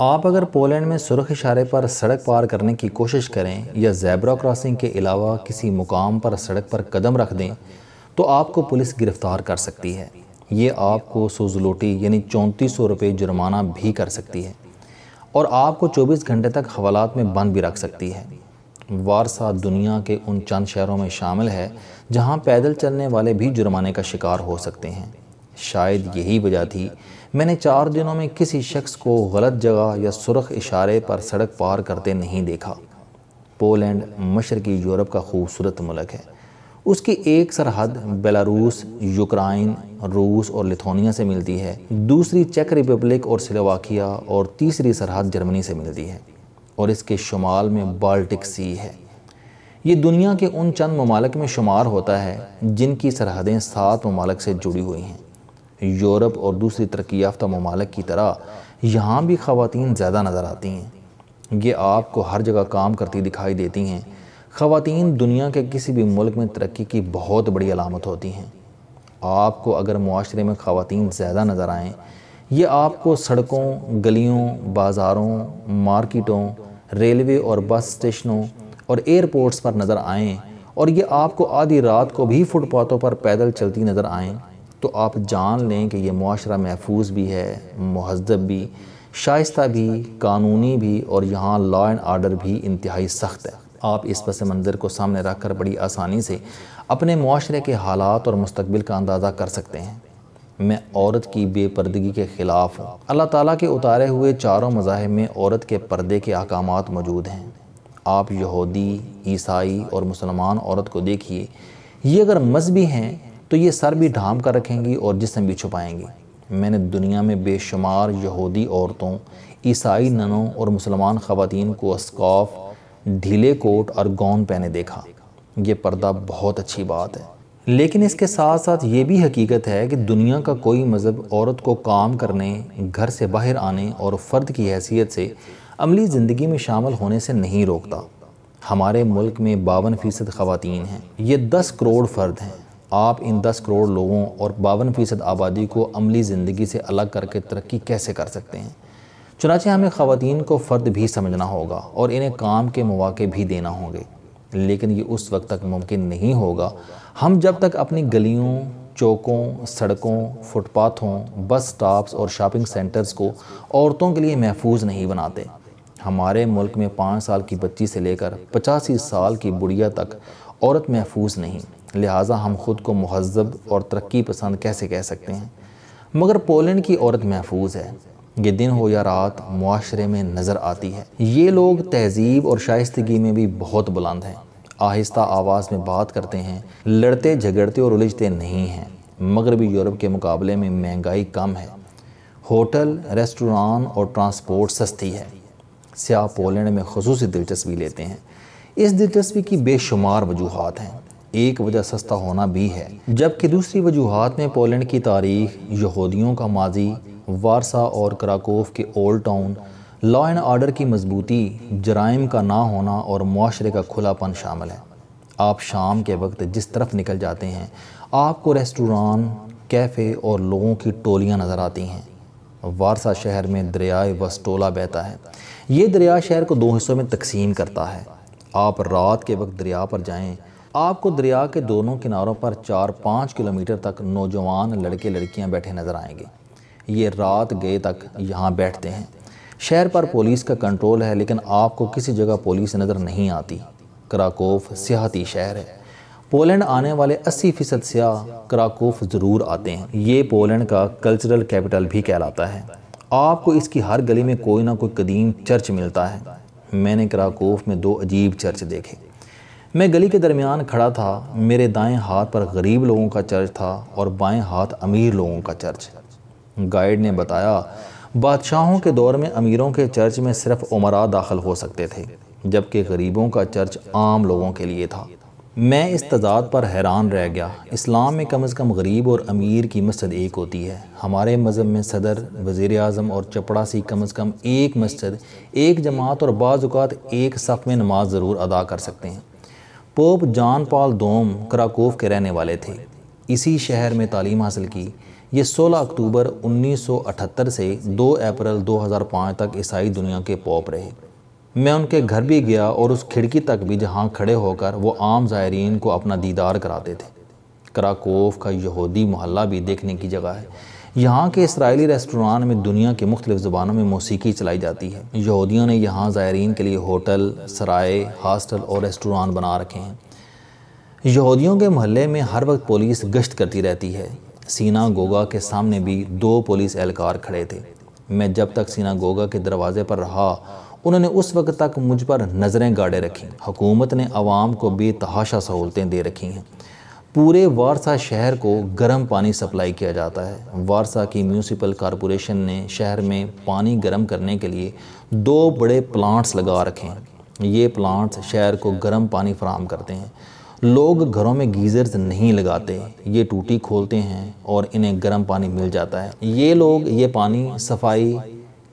आप अगर पोलैंड में सुरख इशारे पर सड़क पार करने की कोशिश करें या जैबरा क्रॉसिंग के अलावा किसी मुकाम पर सड़क पर कदम रख दें तो आपको पुलिस गिरफ़्तार कर सकती है ये आपको सोजलोटी यानी चौंतीस सौ रुपये जुर्माना भी कर सकती है और आपको 24 घंटे तक हवालात में बंद भी रख सकती है वारसा दुनिया के उन चंद शहरों में शामिल है जहां पैदल चलने वाले भी जुर्माने का शिकार हो सकते हैं शायद यही वजह थी मैंने चार दिनों में किसी शख्स को गलत जगह या सुरख इशारे पर सड़क पार करते नहीं देखा पोलैंड मशरकी यूरोप का खूबसूरत मुल्क है उसकी एक सरहद बेलारूस यूक्राइन रूस और लिथोनिया से मिलती है दूसरी चेक रिपब्लिक और सिलोवाकिया और तीसरी सरहद जर्मनी से मिलती है और इसके शुमाल में बाल्टिक सी है ये दुनिया के उन चंद ममालक में शुमार होता है जिनकी सरहदें सात ममालक से जुड़ी हुई हैं यूरोप और दूसरी तरक्की याफ्ता ममालक की तरह यहाँ भी खातन ज़्यादा नज़र आती हैं ये आपको हर जगह काम करती दिखाई देती हैं ख़वान दुनिया के किसी भी मुल्क में तरक्की की बहुत बड़ी अलामत होती हैं आपको अगर माशरे में खातन ज़्यादा नज़र आएँ ये आपको सड़कों गलियों बाज़ारों मार्किटों रेलवे और बस स्टेशनों और एयरपोर्ट्स पर नज़र आएँ और ये आपको आधी रात को भी फुटपाथों पर पैदल चलती नज़र आएँ तो आप जान लें कि ये माशरा महफूज भी है महजब भी शाइस्ता भी कानूनी भी और यहाँ लॉ एंड आर्डर भी इंतहाई सख्त है आप इस पस मंज़र को सामने रख कर बड़ी आसानी से अपने माशरे के हालात और मुस्तबिल का अंदाज़ा कर सकते हैं मैं औरत की बेपर्दगी के ख़िलाफ़ हूँ अल्लाह ताली के उतारे हुए चारों मज़ाहब में औरत के पर्दे के अहकाम मौजूद हैं आप यहूदी ईसाई और मुसलमान औरत को देखिए ये अगर मजहबी हैं तो ये सर भी ढाम कर रखेंगी और जिसम भी छुपाएंगी मैंने दुनिया में बेशुमार यहूदी औरतों ईसाई ननों और मुसलमान ख़वान को स्कॉफ ढीले कोट और गौन पहने देखा ये पर्दा बहुत अच्छी बात है लेकिन इसके साथ साथ ये भी हकीकत है कि दुनिया का कोई मज़हब औरत को काम करने घर से बाहर आने और फ़र्द की हैसियत से अमली ज़िंदगी में शामिल होने से नहीं रोकता हमारे मुल्क में बावन फ़ीसद ख़वान हैं ये दस करोड़ फ़र्द हैं आप इन दस करोड़ लोगों और बावन फ़ीसद आबादी को अमली ज़िंदगी से अलग करके तरक्की कैसे कर सकते हैं चुनाचे हमें ख़वान को फ़र्द भी समझना होगा और इन्हें काम के मौाक़े भी देना होंगे लेकिन ये उस वक्त तक मुमकिन नहीं होगा हम जब तक अपनी गलियों चौकों सड़कों फुटपाथों बस स्टॉप्स और शॉपिंग सेंटर्स को औरतों के लिए महफूज नहीं बनाते हमारे मुल्क में पाँच साल की बच्ची से लेकर पचासी साल की बुढ़िया तक औरत महफूज नहीं लिहाजा हम खुद को महजब और तरक्की पसंद कैसे कह सकते हैं मगर पोलैंड की औरत महफूज है ये दिन हो या रात माशरे में नज़र आती है ये लोग तहजीब और शाइस्तगी में भी बहुत बुलंद हैं आहिस्ता आवाज़ में बात करते हैं लड़ते झगड़ते और उलझते नहीं हैं मगरबी यूरोप के मुकाबले में महंगाई कम है होटल रेस्टोरान और ट्रांसपोर्ट सस्ती है स्या पोलैंड में खसूस दिलचस्पी लेते हैं इस दिलचस्पी की बेशुमार वजूहत हैं एक वजह सस्ता होना भी है जबकि दूसरी वजूहत में पोलैंड की तारीख यहूदियों का माजी वारसा और कराकोफ के old town law and order की मजबूती जराइम का ना होना और माशरे का खुलापन शामिल है आप शाम के वक्त जिस तरफ निकल जाते हैं आपको रेस्टोरान कैफ़े और लोगों की टोलियाँ नज़र आती हैं वारसा शहर में दरियाए वस्टोला बहता है ये दरिया शहर को दो हिस्सों में तकसीम करता है आप रात के वक्त दरिया पर जाएं आपको दरिया के दोनों किनारों पर चार पाँच किलोमीटर तक नौजवान लड़के लड़कियाँ बैठे नज़र आएंगे ये रात गए तक यहाँ बैठते हैं शहर पर पुलिस का कंट्रोल है लेकिन आपको किसी जगह पुलिस नज़र नहीं आती कराकोफ सियाती शहर है पोलैंड आने वाले 80 फ़ीसद सयाह कराकोफ ज़रूर आते हैं ये पोलैंड का कल्चरल कैपिटल भी कहलाता है आपको इसकी हर गली में कोई ना कोई कदीम चर्च मिलता है मैंने कराकोफ में दो अजीब चर्च देखे मैं गली के दरमियान खड़ा था मेरे दाएं हाथ पर गरीब लोगों का चर्च था और बाएं हाथ अमीर लोगों का चर्च गाइड ने बताया बादशाहों के दौर में अमीरों के चर्च में सिर्फ उमरा दाखिल हो सकते थे जबकि गरीबों का चर्च आम लोगों के लिए था मैं इस तजाद पर हैरान रह गया इस्लाम में कम अज़ कम गरीब और अमीर की मस्जिद एक होती है हमारे मज़हब में सदर वज़ी अजम और चपड़ासी कम अज़ कम एक मस्जिद एक जमात और बाज़ात एक सफ़ में नमाज ज़रूर अदा कर सकते हैं पोप जान पाल दोम क्राकोव के रहने वाले थे इसी शहर में तालीम हासिल की ये 16 अक्टूबर 1978 से 2 अप्रैल 2005 तक ईसाई दुनिया के पोप रहे मैं उनके घर भी गया और उस खिड़की तक भी जहाँ खड़े होकर वो आम ज़ायरीन को अपना दीदार कराते थे क्राकोव का यहूदी मोहल्ला भी देखने की जगह है यहाँ के इसराइली रेस्टोरान में दुनिया के मुख्तलिफ ज़बानों में मौसीकी चलाई जाती है यहूदियों ने यहाँ ज़ायरीन के लिए होटल सराय हॉस्टल और रेस्टोरान बना रखे हैं यहूदियों के महल्ले में हर वक्त पुलिस गश्त करती रहती है सीना गोगा के सामने भी दो पुलिस एहलकार खड़े थे मैं जब तक सीना गोगा के दरवाजे पर रहा उन्होंने उस वक्त तक मुझ पर नज़रें गाड़े रखी हुकूमत ने आवाम को बेतहाशा सहूलतें दे रखी हैं पूरे वारसा शहर को गर्म पानी सप्लाई किया जाता है वारसा की म्यूनसिपल कॉरपोरेशन ने शहर में पानी गर्म करने के लिए दो बड़े प्लांट्स लगा रखे हैं ये प्लांट्स शहर को गर्म पानी फराम करते हैं लोग घरों में गीज़र्स नहीं लगाते ये टूटी खोलते हैं और इन्हें गर्म पानी मिल जाता है ये लोग ये पानी सफाई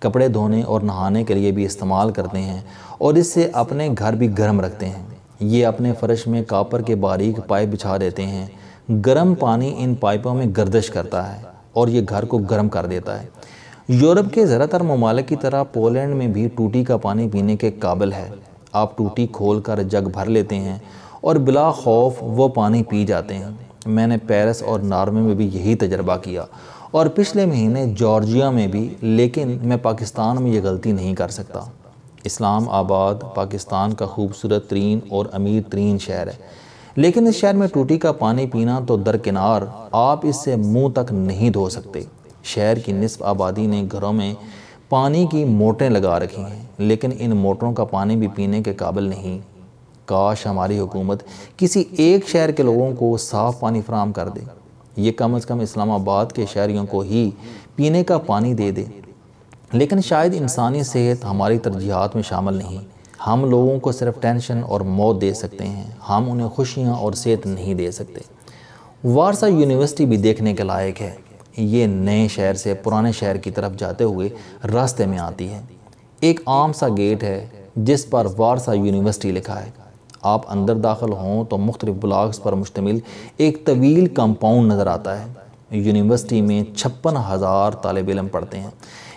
कपड़े धोने और नहाने के लिए भी इस्तेमाल करते हैं और इससे अपने घर भी गर्म रखते हैं ये अपने फ़र्श में कापर के बारीक पाइप बिछा देते हैं गर्म पानी इन पाइपों में गर्दश करता है और ये घर को गर्म कर देता है यूरोप के ज़्यादातर ममालक की तरह पोलैंड में भी टूटी का पानी पीने के काबिल है आप टूटी खोल कर जग भर लेते हैं और बिला खौफ वो पानी पी जाते हैं मैंने पेरिस और नार्वे में भी यही तजर्बा किया और पिछले महीने जॉर्जिया में भी लेकिन मैं पाकिस्तान में ये गलती नहीं कर सकता इस्लाम आबाद पाकिस्तान का खूबसूरत तरीन और अमीर तरीन शहर है लेकिन इस शहर में टूटी का पानी पीना तो दरकिनार आप इससे मुंह तक नहीं धो सकते शहर की निसफ आबादी ने घरों में पानी की मोटरें लगा रखी हैं लेकिन इन मोटरों का पानी भी पीने के काबिल नहीं काश हमारी हुकूमत किसी एक शहर के लोगों को साफ़ पानी फ्राहम कर दे ये कम अज़ कम इस्लामाबाद के शहरीों को ही पीने का पानी दे दे लेकिन शायद इंसानी सेहत हमारी तरजीहत में शामिल नहीं हम लोगों को सिर्फ टेंशन और मौत दे सकते हैं हम उन्हें खुशियाँ और सेहत नहीं दे सकते वारसा यूनिवर्सिटी भी देखने के लायक है ये नए शहर से पुराने शहर की तरफ जाते हुए रास्ते में आती है एक आम सा गेट है जिस पर वारसा यूनिवर्सिटी लिखा है आप अंदर दाखिल हों तो मुख्तलिफ ब्लॉक्स पर मुश्तमिल एक तवील कंपाउंड नज़र आता है यूनिवर्सिटी में छप्पन हज़ार तालब इलम पढ़ते हैं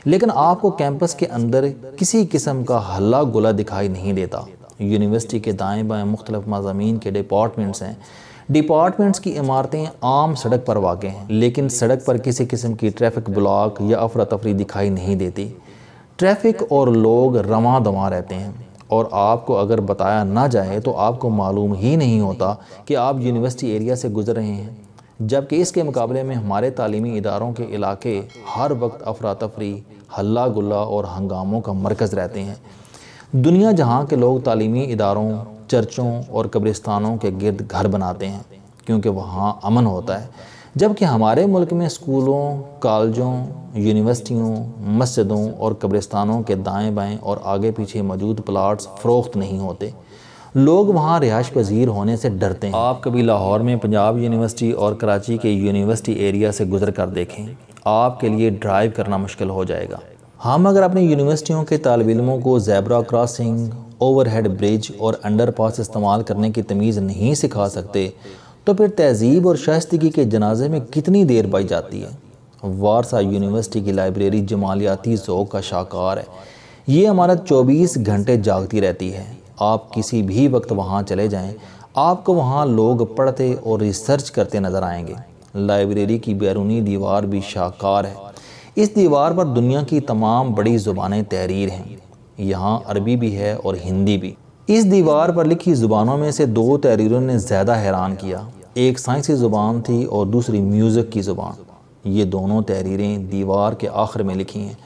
लेकिन आपको कैंपस के अंदर किसी किस्म का हल्ला गुला दिखाई नहीं देता यूनिवर्सिटी के दाएँ बाएँ मुख्तलिफ मजामी के डिपार्टमेंट्स हैं डिपार्टमेंट्स की इमारतें आम सड़क पर वाक़ हैं लेकिन सड़क पर किसी किस्म की ट्रैफिक ब्लॉक या अफरा तफरी दिखाई नहीं देती ट्रैफिक और लोग रवा दवा रहते हैं और आपको अगर बताया ना जाए तो आपको मालूम ही नहीं होता कि आप यूनिवर्सिटी एरिया से गुज़र रहे हैं जबकि इसके मुकाबले में हमारे तालीमी इदारों के इलाके हर वक्त अफरा तफरी हल्ला गुल्ला और हंगामों का मरकज़ रहते हैं दुनिया जहाँ के लोग तालीमी इदारों चर्चों और कब्रिस्तानों के गर्द घर बनाते हैं क्योंकि वहाँ अमन होता है जबकि हमारे मुल्क में स्कूलों कॉलेजों यूनिवर्सिटियों मस्जिदों और कब्रिस्तानों के दाएं बाएं और आगे पीछे मौजूद प्लाट्स फ़रोख्त नहीं होते लोग वहाँ रिहाइश पजीर होने से डरते हैं आप कभी लाहौर में पंजाब यूनिवर्सिटी और कराची के यूनिवर्सिटी एरिया से गुजर कर देखें आपके लिए ड्राइव करना मुश्किल हो जाएगा हम अगर अपनी यूनिवर्सिटियों के तालब इलमों को जैबरा क्रॉसिंग ओवरहेड ब्रिज और अंडर पास इस्तेमाल करने की तमीज़ नहीं सिखा सकते तो फिर तहजीब और शाइस्तगी के जनाजे में कितनी देर पाई जाती है वारसा यूनिवर्सिटी की लाइब्रेरी जमालियाती ज़ोक का शाहकार है ये हमारा 24 घंटे जागती रहती है आप किसी भी वक्त वहाँ चले जाएँ आपको वहाँ लोग पढ़ते और रिसर्च करते नज़र आएंगे लाइब्रेरी की बैरूनी दीवार भी शाहकार है इस दीवार पर दुनिया की तमाम बड़ी ज़ुबानें तहरीर हैं यहाँ अरबी भी है और हिंदी भी इस दीवार पर लिखी ज़ुबानों में से दो तहरीरों ने ज़्यादा हैरान किया एक साइंसी ज़ुबान थी और दूसरी म्यूज़िक की ज़ुबान ये दोनों तहरीरें दीवार के आखिर में लिखी हैं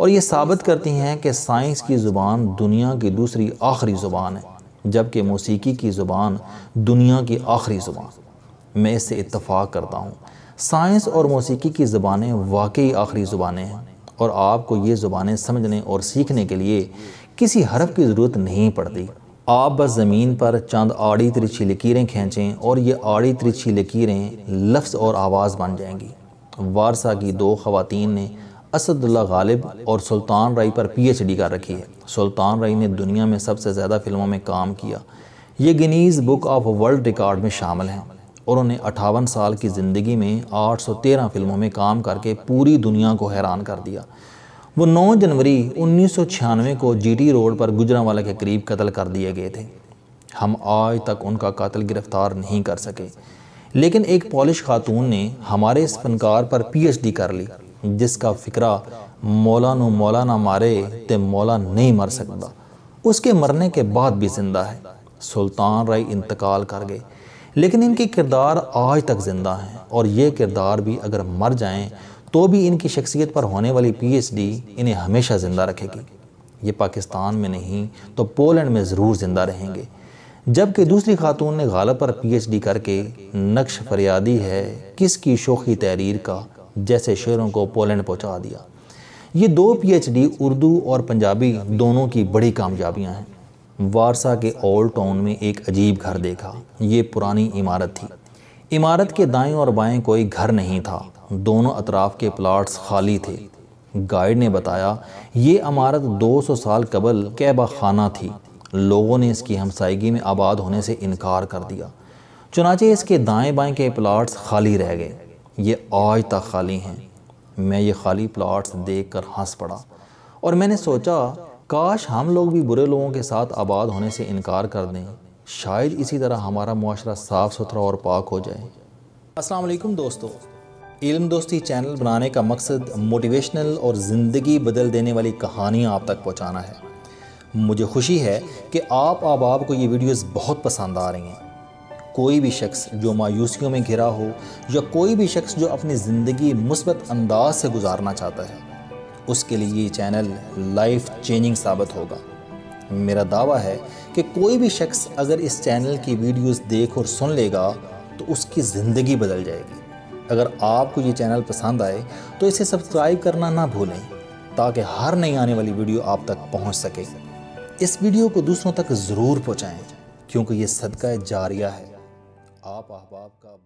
और ये साबित करती हैं कि साइंस की ज़ुबान दुनिया की दूसरी आखिरी ज़ुबान है जबकि मौसीकी की ज़ुबान दुनिया की आखिरी ज़ुबान मैं इससे इतफ़ाक़ करता हूँ साइंस और मौसीकी की ज़ुबानें वाकई आखिरी ज़ुबानें हैं और आपको ये ज़ुबानें समझने और सीखने के लिए किसी हरफ की ज़रूरत नहीं पड़ती आप बस ज़मीन पर चंद आड़ी तिरछी लकीरें खींचें और ये आड़ी तिरछी लकीरें लफ्ज़ और आवाज़ बन जाएंगी वारसा की दो ख़वातीन ने असदुल्ला गालिब और सुल्तान राई पर पीएचडी कर रखी है सुल्तान राई ने दुनिया में सबसे ज़्यादा फिल्मों में काम किया ये Guinness book of world record में शामिल हैं और उन्हें अठावन साल की ज़िंदगी में 813 फिल्मों में काम करके पूरी दुनिया को हैरान कर दिया वो 9 जनवरी छियानवे को जीटी रोड पर गुजरावाला के करीब कत्ल कर दिए गए थे हम आज तक उनका कत्ल गिरफ्तार नहीं कर सके लेकिन एक पॉलिश खातून ने हमारे इस फनकार पर पीएचडी कर ली जिसका फिक्रा मौला नू मौला ना मारे ते मौला नहीं मर सकता उसके मरने के बाद भी जिंदा है सुल्तान राय इंतकाल कर गए लेकिन इनके किरदार आज तक ज़िंदा हैं और ये किरदार भी अगर मर जाएं तो भी इनकी शख्सियत पर होने वाली पीएचडी इन्हें हमेशा ज़िंदा रखेगी ये पाकिस्तान में नहीं तो पोलैंड में ज़रूर ज़िंदा रहेंगे जबकि दूसरी खातून ने गालब पर पीएचडी करके नक्श फरियादी है किसकी शोखी तहरीर का जैसे शेरों को पोलैंड पहुंचा दिया ये दो पीएचडी उर्दू और पंजाबी दोनों की बड़ी कामयाबियां हैं वारसा के ओल्ड टाउन में एक अजीब घर देखा ये पुरानी इमारत थी इमारत के दाएं और बाएं कोई घर नहीं था दोनों अतराफ के प्लाट्स खाली थे गाइड ने बताया ये इमारत 200 साल कबल कैबा खाना थी लोगों ने इसकी हमसाइगी में आबाद होने से इनकार कर दिया चुनाचे इसके दाएं बाएं के प्लाट्स खाली रह गए ये आज तक खाली हैं मैं ये खाली प्लाट्स देख कर हंस पड़ा और मैंने सोचा काश हम लोग भी बुरे लोगों के साथ आबाद होने से इनकार कर दें शायद इसी तरह हमारा माशरा साफ़ सुथरा और पाक हो जाए अस्सलाम वालेकुम दोस्तों इल्म दोस्ती चैनल बनाने का मकसद मोटिवेशनल और ज़िंदगी बदल देने वाली कहानियाँ आप तक पहुँचाना है मुझे खुशी है कि आप आबाब को ये वीडियोज़ बहुत पसंद आ रही हैं कोई भी शख्स जो मायूसियों में घिरा हो या कोई भी शख्स जो अपनी ज़िंदगी मुस्बत अंदाज से गुजारना चाहता है उसके लिए ये चैनल लाइफ चेंजिंग साबित होगा मेरा दावा है कि कोई भी शख्स अगर इस चैनल की वीडियोस देख और सुन लेगा तो उसकी ज़िंदगी बदल जाएगी अगर आपको ये चैनल पसंद आए तो इसे सब्सक्राइब करना ना भूलें ताकि हर नई आने वाली वीडियो आप तक पहुँच सके इस वीडियो को दूसरों तक ज़रूर पहुँचाएँ क्योंकि ये सदका जारिया है आप अहबाब का